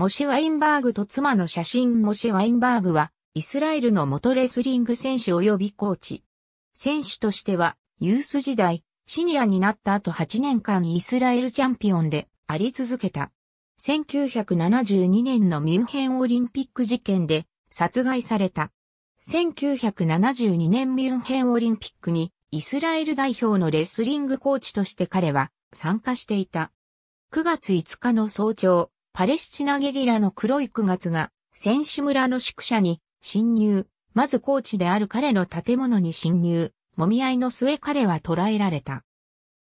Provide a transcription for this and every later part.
モシェ・ワインバーグと妻の写真モシェ・ワインバーグは、イスラエルの元レスリング選手及びコーチ。選手としては、ユース時代、シニアになった後8年間イスラエルチャンピオンであり続けた。1972年のミュンヘンオリンピック事件で殺害された。1972年ミュンヘンオリンピックにイスラエル代表のレスリングコーチとして彼は参加していた。9月5日の早朝、パレスチナゲリラの黒い9月が、選手村の宿舎に侵入。まずコーチである彼の建物に侵入。もみ合いの末彼は捕らえられた。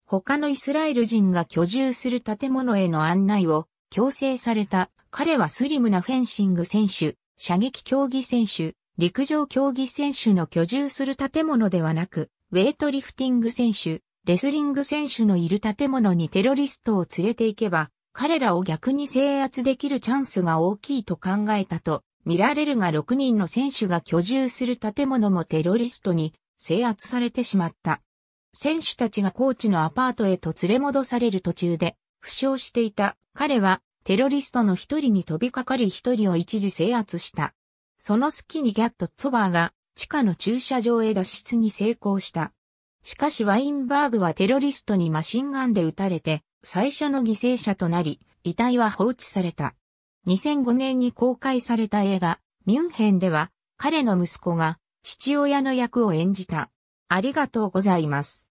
他のイスラエル人が居住する建物への案内を強制された。彼はスリムなフェンシング選手、射撃競技選手、陸上競技選手の居住する建物ではなく、ウェイトリフティング選手、レスリング選手のいる建物にテロリストを連れて行けば、彼らを逆に制圧できるチャンスが大きいと考えたと見られるが6人の選手が居住する建物もテロリストに制圧されてしまった。選手たちがコーチのアパートへと連れ戻される途中で負傷していた彼はテロリストの一人に飛びかかり一人を一時制圧した。その隙にギャット・ツォバーが地下の駐車場へ脱出に成功した。しかしワインバーグはテロリストにマシンガンで撃たれて最初の犠牲者となり、遺体は放置された。2005年に公開された映画、ミュンヘンでは、彼の息子が父親の役を演じた。ありがとうございます。